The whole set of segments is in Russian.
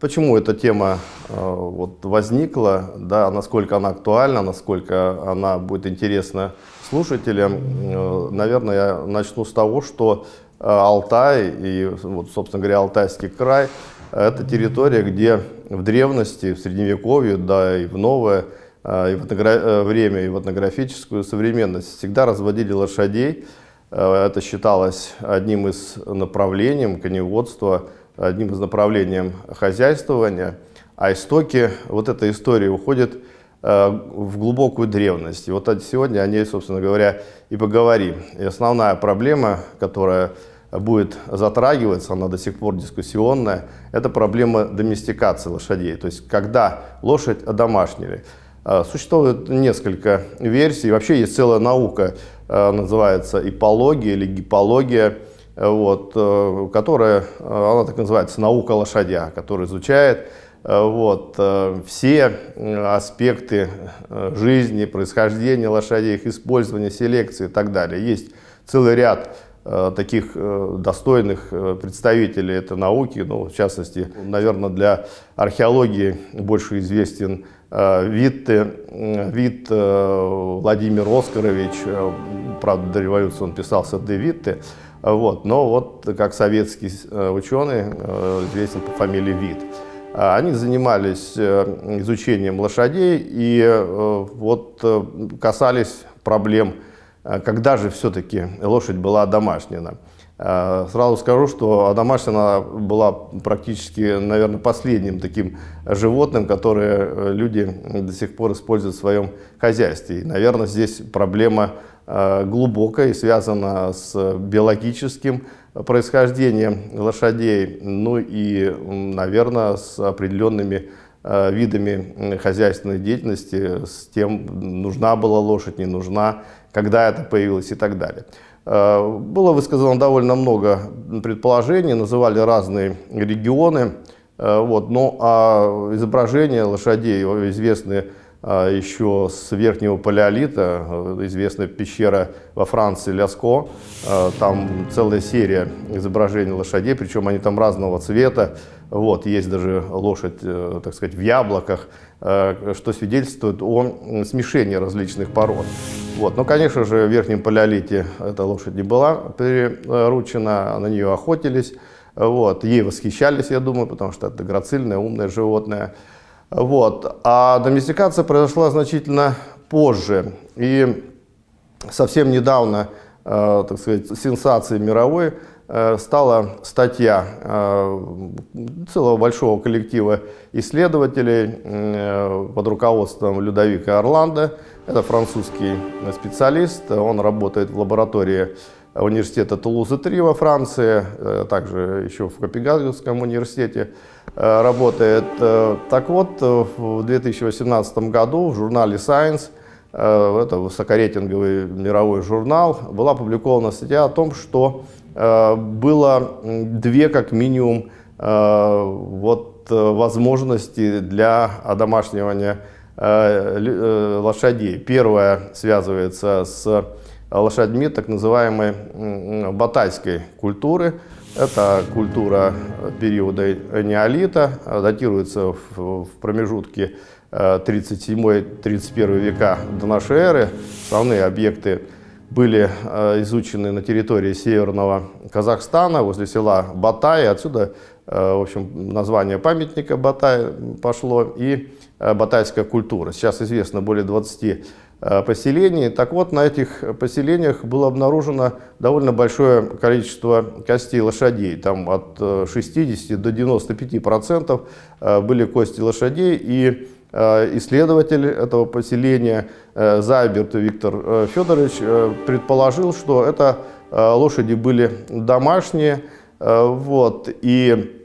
Почему эта тема э, вот, возникла, да, насколько она актуальна, насколько она будет интересна слушателям, э, наверное, я начну с того, что э, Алтай и, вот, собственно говоря, Алтайский край – это территория, где в древности, в Средневековье, да и в новое и в время, и в этнографическую современность всегда разводили лошадей. Это считалось одним из направлений коневодства – одним из направлений хозяйствования, а истоки вот этой истории уходят э, в глубокую древность. И вот сегодня о ней, собственно говоря, и поговорим. И основная проблема, которая будет затрагиваться, она до сих пор дискуссионная, это проблема доместикации лошадей, то есть когда лошадь одомашнили. Э, существует несколько версий, вообще есть целая наука, э, называется ипология или гипология, вот, э, которая, э, она так называется, наука лошадя, которая изучает э, вот, все аспекты жизни, происхождения лошадей, их использования, селекции и так далее. Есть целый ряд таких достойных представителей этой науки, ну, в частности, наверное, для археологии больше известен вид, вид Владимир Оскарович, правда, до революции он писался Де Витте, вот. Но вот как советский э, ученый, э, известен по фамилии Вит, э, они занимались изучением лошадей и вот касались проблем, когда же все-таки лошадь была домашнена. Сразу скажу, что домашняя была практически, наверное, последним таким животным, которое люди до сих пор используют в своем хозяйстве. И, наверное, здесь проблема Э, глубоко и связано с биологическим происхождением лошадей, ну и, наверное, с определенными э, видами хозяйственной деятельности, с тем, нужна была лошадь, не нужна, когда это появилось и так далее. Э, было высказано довольно много предположений, называли разные регионы, вот, ну а изображения лошадей известные а, еще с верхнего палеолита, э, известная пещера во Франции Ляско, а, там целая серия изображений лошадей, причем они там разного цвета, вот, есть даже лошадь, э, так сказать, в яблоках, э, что свидетельствует о смешении различных пород. Вот. Но, ну, конечно же, в Верхнем Палеолите эта лошадь не была приручена, а на нее охотились, вот. ей восхищались, я думаю, потому что это грацильное, умное животное, вот. А доместикация произошла значительно позже. И совсем недавно, э, так сказать, сенсацией мировой э, стала статья э, целого большого коллектива исследователей э, под руководством Людовика Орландо. Это французский э, специалист, он работает в лаборатории университета Тулузы-3 во Франции, э, также еще в Копенгагенском университете э, работает. Э, так вот, в 2018 году в журнале Science, это высокорейтинговый мировой журнал, была опубликована статья о том, что было две как минимум вот, возможности для одомашнивания лошадей. Первое связывается с лошадьми так называемой батайской культуры. Это культура периода неолита, а датируется в промежутке 37-31 э, века до нашей эры. Основные объекты были э, изучены на территории северного Казахстана, возле села Батай. Отсюда, э, в общем, название памятника Батай пошло и батайская культура. Сейчас известно более 20 Э, поселений. Так вот, на этих поселениях было обнаружено довольно большое количество костей лошадей. Там от 60 э, до 95 процентов э, были кости лошадей. И исследователь этого поселения Зайберт Виктор Федорович предположил, что это лошади были домашние. Вот, и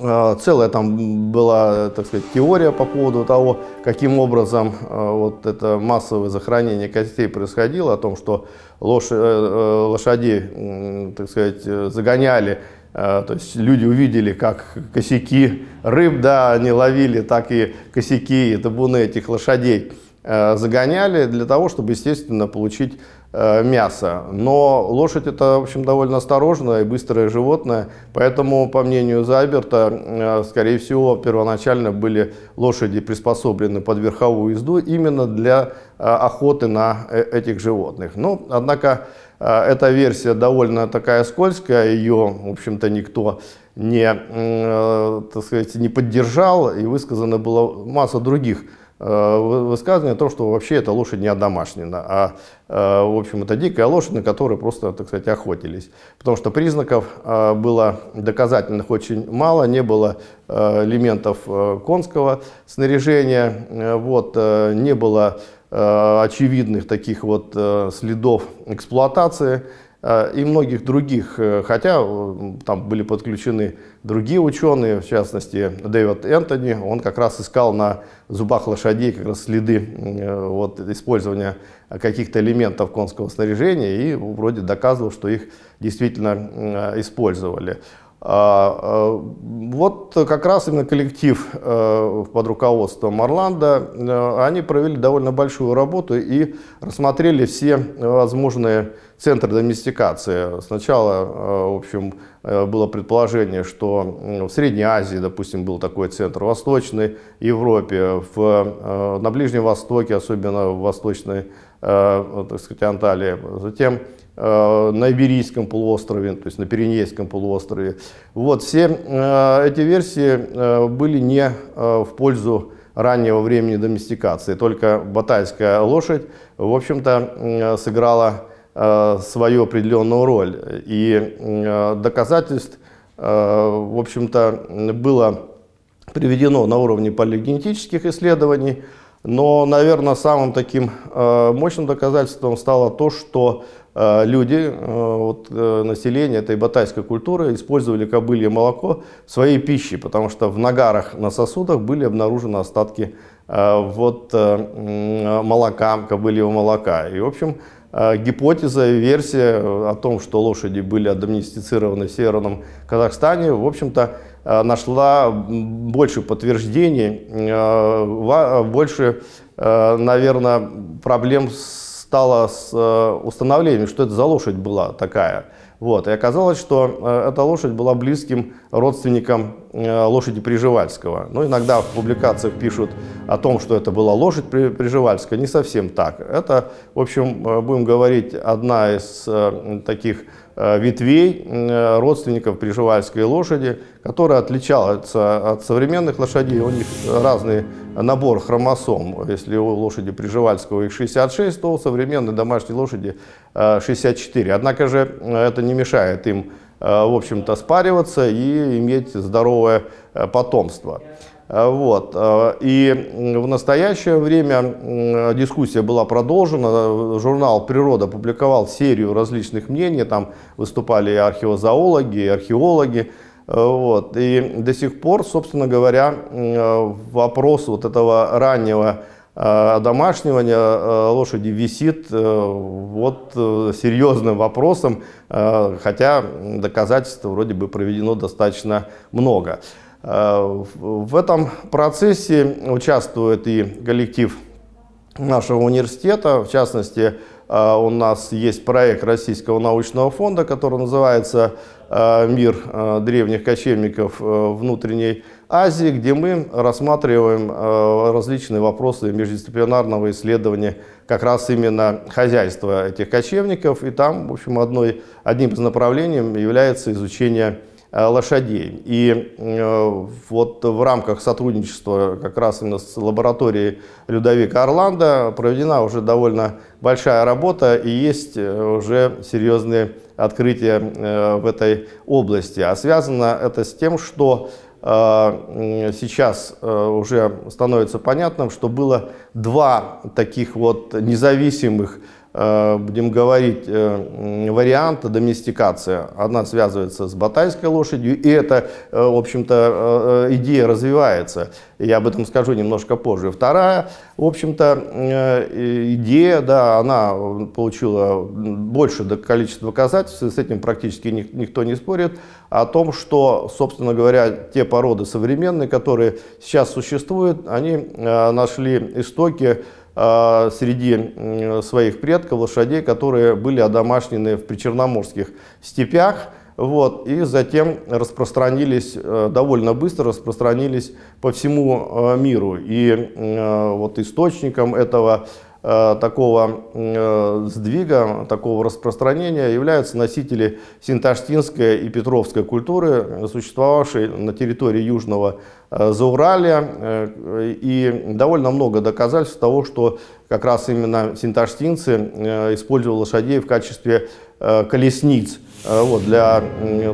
Э, целая там была, так сказать, теория по поводу того, каким образом э, вот это массовое захоронение костей происходило, о том, что лошади, э, так сказать, загоняли, то есть люди увидели, как косяки рыб, да, они ловили, так и косяки и табуны этих лошадей. Э, загоняли для того, чтобы, естественно, получить э, мясо. Но лошадь это, в общем, довольно осторожное и быстрое животное, поэтому, по мнению Заберта, э, скорее всего, первоначально были лошади приспособлены под верховую езду именно для охоты на этих животных. Но, ну, однако, эта версия довольно такая скользкая, ее, в общем-то, никто не, так сказать, не поддержал, и высказано было масса других Э, высказывание о том, что вообще эта лошадь не одомашнена, а, э, в общем, это дикая лошадь, на которой просто, так сказать, охотились. Потому что признаков э, было доказательных очень мало, не было элементов конского снаряжения, вот, не было очевидных таких вот следов эксплуатации а, и многих других, э, хотя э, там были подключены другие ученые, в частности Дэвид Энтони, он как раз искал на зубах лошадей как раз следы э, вот, использования каких-то элементов конского снаряжения и вроде доказывал, что их действительно использовали. А, а, вот как раз именно коллектив э, под руководством Орландо, э, они провели довольно большую работу и рассмотрели все возможные центры доместикации. Сначала, э, в общем, было предположение, что в Средней Азии, допустим, был такой центр, в Восточной Европе, в, на Ближнем Востоке, особенно в Восточной, так сказать, Анталии. Затем Э, на Иберийском полуострове, то есть на Пиренейском полуострове. Вот, все э, эти версии э, были не в пользу раннего времени доместикации. Только батайская лошадь, в общем-то, сыграла свою определенную роль. И доказательств, в общем-то, было приведено на уровне полигенетических исследований, но, наверное, самым таким мощным доказательством стало то, что Э, люди, э, вот, э, население этой батайской культуры использовали кобылье молоко в своей пище, потому что в нагарах на сосудах были обнаружены остатки вот, молока, кобыльего молока. И, в общем, гипотеза и версия о том, что лошади были доместицированы в Северном Казахстане, в общем-то, нашла больше подтверждений, больше, наверное, проблем с стало с э, установлением, что это за лошадь была такая. Вот. И оказалось, что э, эта лошадь была близким родственником э, лошади Приживальского. Но ну, иногда в публикациях пишут о том, что это была лошадь Приживальская. Не совсем так. Это, в общем, будем говорить, одна из таких ветвей родственников Приживальской лошади, которая отличалась от современных лошадей. У них разные набор хромосом. Если у лошади Приживальского их 66, то у современной домашней лошади 64. Э, Однако же э, это не мешает им, э, в общем-то, спариваться и иметь здоровое потомство. Вот. И в настоящее время дискуссия была продолжена. Журнал «Природа» публиковал серию различных мнений. Там выступали и археозоологи, и археологи. Вот. И до сих пор, собственно говоря, э, вопрос вот этого раннего э, домашнего э, лошади висит вот серьезным вопросом, хотя доказательств вроде бы проведено достаточно много. В этом процессе участвует и коллектив нашего университета, в частности, у нас есть проект Российского научного фонда, который называется Э, мир э, древних кочевников э, внутренней Азии, где мы рассматриваем различные вопросы междисциплинарного исследования как раз именно хозяйства этих кочевников. И там, в общем, одной, одним из направлений является изучение Э, лошадей. И э, вот в рамках сотрудничества как раз именно с лабораторией Людовика Орландо проведена уже довольно большая работа и есть э, уже серьезные открытия в этой области. А связано это с тем, что сейчас уже становится понятным, что было два таких вот независимых Э, будем говорить, э, варианта доместикация. Она связывается с батайской лошадью, и эта, э, в общем-то, идея развивается. Я об этом скажу немножко позже. Вторая, в общем-то, идея, да, она получила больше количества доказательств, с этим практически никто не спорит, о том, что, собственно говоря, те породы современные, которые сейчас существуют, они нашли истоки а, среди своих предков лошадей, которые были одомашнены в причерноморских степях. Вот, и затем распространились, э, довольно быстро распространились по всему э, миру. И э, вот источником этого Э, такого э, сдвига, такого распространения являются носители синташтинской и петровской культуры, существовавшей на территории Южного э, Зауралия. И довольно много доказательств того, что как раз именно синташтинцы использовали лошадей в качестве колесниц – Э, вот, для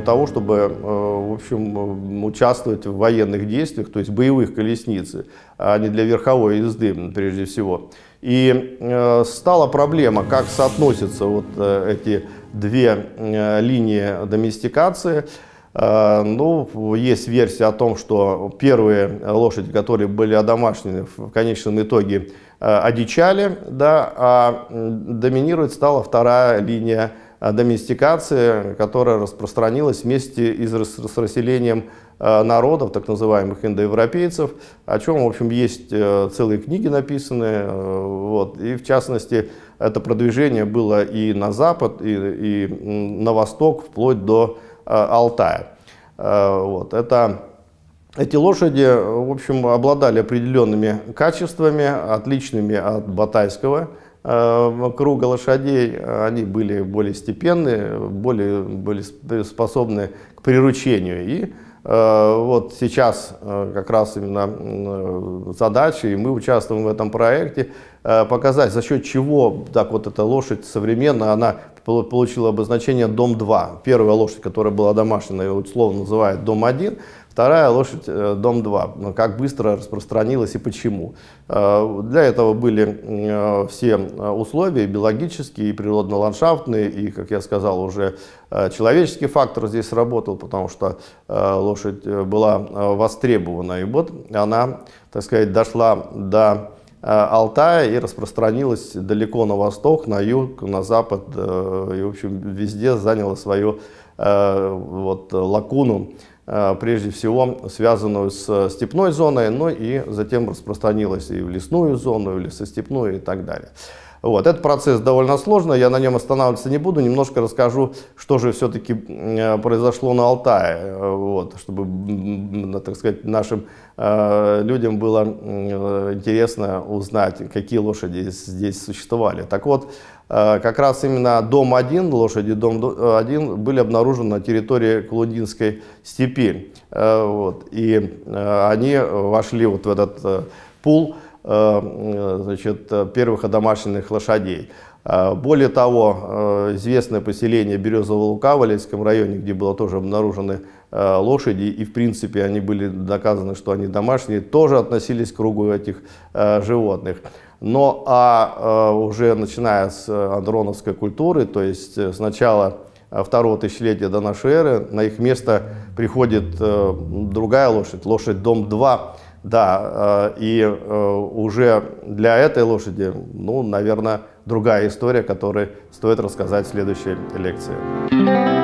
того, чтобы э, в общем, э, участвовать в военных действиях, то есть боевых колесницы а не для верховой езды прежде всего. И стала проблема, как соотносятся вот эти две линии доместикации. Ну, есть версия о том, что первые лошади, которые были одомашнены, в конечном итоге одичали, да, а доминировать стала вторая линия Э, доместикация, которая распространилась вместе с расселением э, народов, так называемых индоевропейцев, о чем, в общем, есть э, целые книги написаны. Вот. И, в частности, это продвижение было и на запад, и, и на восток, вплоть до Алтая. Вот. Это эти лошади, в общем, обладали определенными качествами, отличными от батайского, Эм, круга лошадей, э, они были более степенные, более были э, способны к приручению. И э, вот сейчас как раз именно задача, и мы участвуем в этом проекте, показать, за счет чего так вот эта лошадь современная, она получила обозначение «Дом-2». Первая лошадь, которая была домашняя, ее условно называют «Дом-1», Вторая лошадь э, «Дом 2». Ну, как быстро распространилась и почему? Э, для этого были э, все условия, биологические, и природно-ландшафтные, и, как я сказал, уже человеческий фактор здесь сработал, потому что лошадь была востребована. И вот она, так сказать, дошла до Алтая и распространилась далеко на восток, на юг, на запад, и, в общем, везде заняла свою вот, лакуну Э, прежде всего связанную с степной зоной, но и затем распространилась и в лесную зону, и в лесостепную и так далее. Вот. Этот процесс довольно сложный, я на нем останавливаться не буду, немножко расскажу, что же все-таки э, произошло на Алтае, э, вот, чтобы, так сказать, нашим э, людям было интересно узнать, какие лошади здесь существовали. Так вот, как раз именно дом один лошади дом один были обнаружены на территории Клудинской степи. Вот, и они вошли вот в этот пул Э, значит, э, первых одомашненных лошадей. А, более того, э, известное поселение Березового Лука в Олейском районе, где было тоже обнаружены лошади, и в принципе они были доказаны, что они домашние, тоже относились к кругу этих животных. Но а уже начиная с андроновской культуры, то есть с начала второго тысячелетия до нашей эры, на их место приходит другая лошадь, лошадь Дом-2, да, э, и э, уже для этой лошади, ну, наверное, другая история, которую стоит рассказать в следующей лекции.